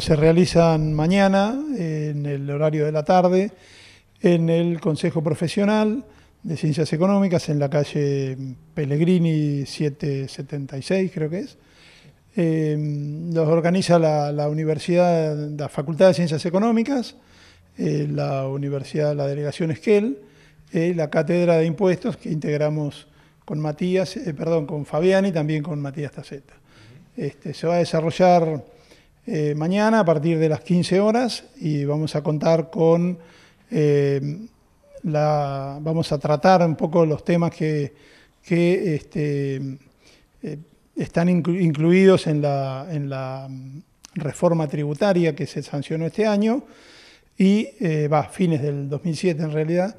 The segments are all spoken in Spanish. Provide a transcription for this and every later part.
Se realizan mañana en el horario de la tarde en el Consejo Profesional de Ciencias Económicas en la calle Pellegrini 776, creo que es. Em, los organiza la, Universidad, la Facultad de Ciencias Económicas, eh, la Universidad, la Delegación Esquel, eh, la Cátedra de Impuestos que integramos con Matías, eh, perdón, con Fabián y también con Matías Taceta. Este, se va a desarrollar eh, mañana a partir de las 15 horas y vamos a contar con eh, la, vamos a tratar un poco los temas que, este, eh, están incluidos en la, en la, mm, reforma tributaria que se sancionó este año y va a fines del 2007 en realidad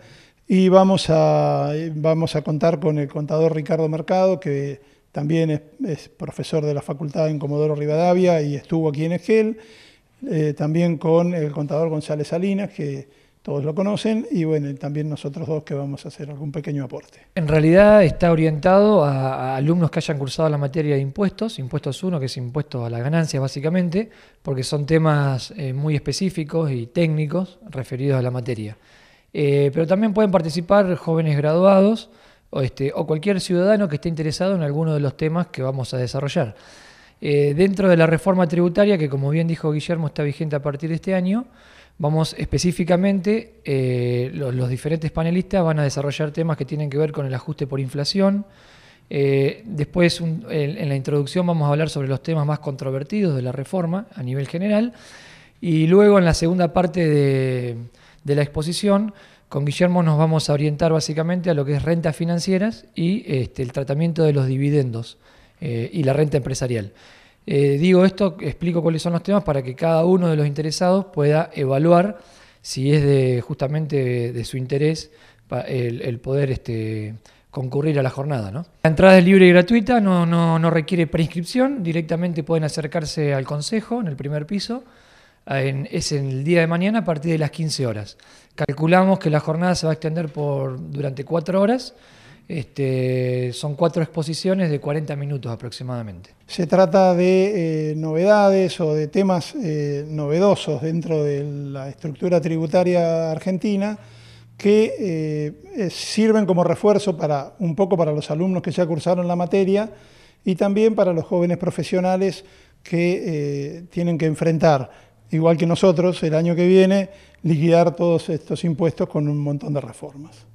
y vamos a, vamos a contar con el contador Ricardo Mercado que también es, profesor de la facultad en Comodoro Rivadavia y estuvo aquí en Esquel, eh, también con el contador González Salinas, que todos lo conocen, y bueno, también nosotros dos que vamos a hacer algún pequeño aporte. En realidad está orientado a, alumnos que hayan cursado la materia de impuestos, impuestos 1, que es impuesto a la ganancia básicamente, porque son temas eh, muy específicos y técnicos referidos a la materia. Eh, pero también pueden participar jóvenes graduados, este, o, cualquier ciudadano que esté interesado en alguno de los temas que vamos a desarrollar. Eh, dentro de la reforma tributaria, que como bien dijo Guillermo, está vigente a partir de este año, vamos específicamente, eh, los, diferentes panelistas van a desarrollar temas que tienen que ver con el ajuste por inflación. Eh, después, en, la introducción, vamos a hablar sobre los temas más controvertidos de la reforma a nivel general. Y luego, en la segunda parte de la exposición, con Guillermo nos vamos a orientar básicamente a lo que es rentas financieras y este, el tratamiento de los dividendos eh, y la renta empresarial. Eh, digo esto, explico cuáles son los temas para que cada uno de los interesados pueda evaluar si es de, justamente de su interés el, poder este, concurrir a la jornada. ¿no? La entrada es libre y gratuita, no, no requiere preinscripción, directamente pueden acercarse al consejo en el primer piso es el día de mañana a partir de las 15 horas. Calculamos que la jornada se va a extender por, durante cuatro horas. Este, son cuatro exposiciones de 40 minutos aproximadamente. Se trata de eh, novedades o de temas eh, novedosos dentro de la estructura tributaria argentina que eh, sirven como refuerzo para un poco para los alumnos que ya cursaron la materia y también para los jóvenes profesionales que tienen que enfrentar igual que nosotros, el año que viene, liquidar todos estos impuestos con un montón de reformas.